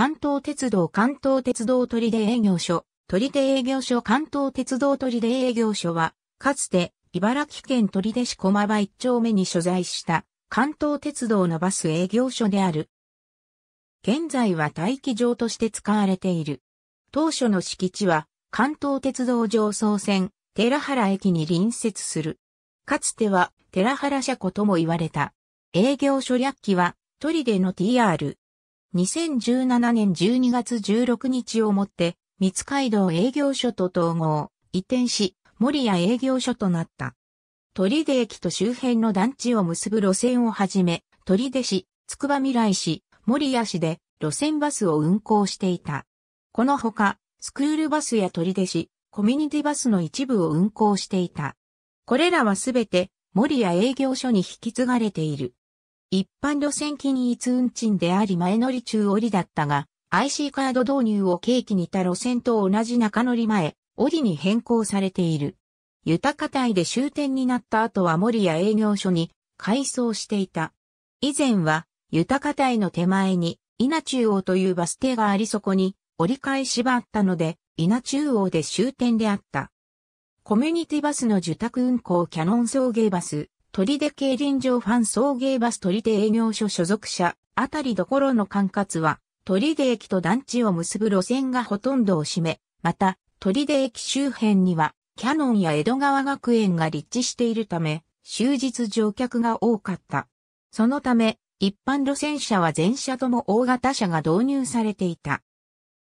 関東鉄道関東鉄道取出営業所、取出営業所関東鉄道取出営業所は、かつて茨城県取手市駒場一丁目に所在した関東鉄道のバス営業所である。現在は待機場として使われている。当初の敷地は関東鉄道上層線寺原駅に隣接する。かつては寺原車庫とも言われた。営業所略記は、取出の TR、2017年12月16日をもって、三街道営業所と統合、移転し、森屋営業所となった。鳥出駅と周辺の団地を結ぶ路線をはじめ、鳥出市、つくば未来市、森屋市で路線バスを運行していた。このほか、スクールバスや鳥出市、コミュニティバスの一部を運行していた。これらはすべて森屋営業所に引き継がれている。一般路線均一運賃であり前乗り中降りだったが、IC カード導入を契機にた路線と同じ中乗り前、降りに変更されている。豊か台で終点になった後は森や営業所に改装していた。以前は、豊か台の手前に、稲中央というバス停がありそこに折り返しはあったので、稲中央で終点であった。コミュニティバスの受託運行キャノン送迎バス、取手競輪場ファン送迎バス取手営業所所属者、あたりどころの管轄は、取手駅と団地を結ぶ路線がほとんどを占め、また、取手駅周辺には、キャノンや江戸川学園が立地しているため、終日乗客が多かった。そのため、一般路線車は全車とも大型車が導入されていた。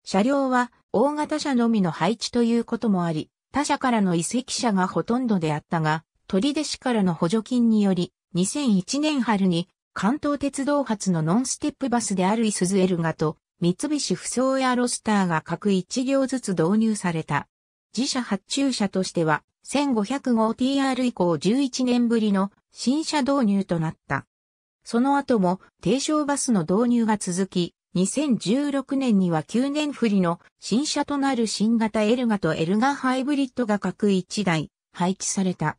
車両は大型車のみの配置ということもあり、他社からの移籍車がほとんどであったが、取出市からの補助金により、2001年春に関東鉄道発のノンステップバスであるイスズエルガと三菱不走やロスターが各一両ずつ導入された。自社発注車としては1500号 TR 以降11年ぶりの新車導入となった。その後も低床バスの導入が続き、2016年には9年振りの新車となる新型エルガとエルガハイブリッドが各1台配置された。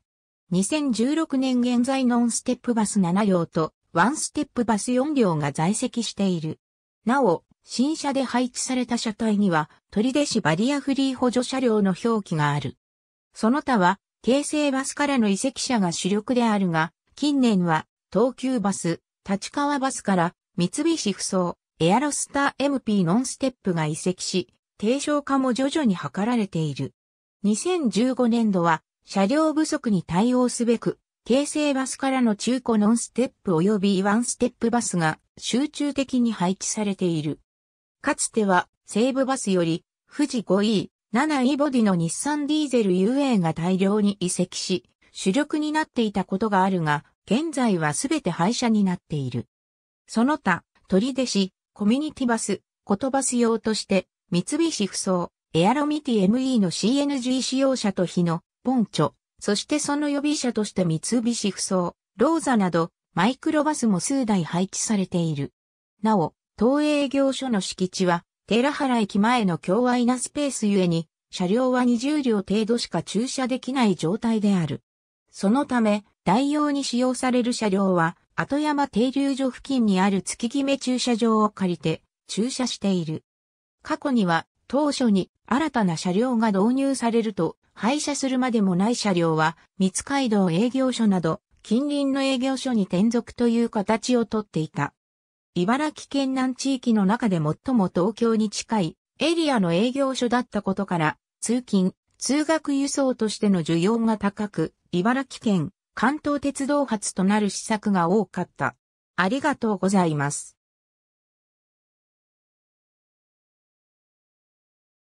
2016年現在ノンステップバス7両とワンステップバス4両が在籍している。なお、新車で配置された車体には、取出市バリアフリー補助車両の表記がある。その他は、京成バスからの移籍車が主力であるが、近年は、東急バス、立川バスから、三菱不走、エアロスター MP ノンステップが移籍し、低床化も徐々に図られている。2015年度は、車両不足に対応すべく、京成バスからの中古ノンステップ及びワンステップバスが集中的に配置されている。かつては西武バスより富士 5E、7E ボディの日産ディーゼル UA が大量に移籍し、主力になっていたことがあるが、現在はすべて廃車になっている。その他、取出市、コミュニティバス、ことバス用として、三菱不そエアロミティ ME の CNG 使用者と日のポンチョ、そしてその予備車として三菱不装、ローザなど、マイクロバスも数台配置されている。なお、東営業所の敷地は、寺原駅前の強愛なスペースゆえに、車両は20両程度しか駐車できない状態である。そのため、代用に使用される車両は、後山停留所付近にある月決め駐車場を借りて、駐車している。過去には、当初に新たな車両が導入されると、廃車するまでもない車両は、三街道営業所など、近隣の営業所に転属という形をとっていた。茨城県南地域の中で最も東京に近いエリアの営業所だったことから、通勤、通学輸送としての需要が高く、茨城県関東鉄道発となる施策が多かった。ありがとうございます。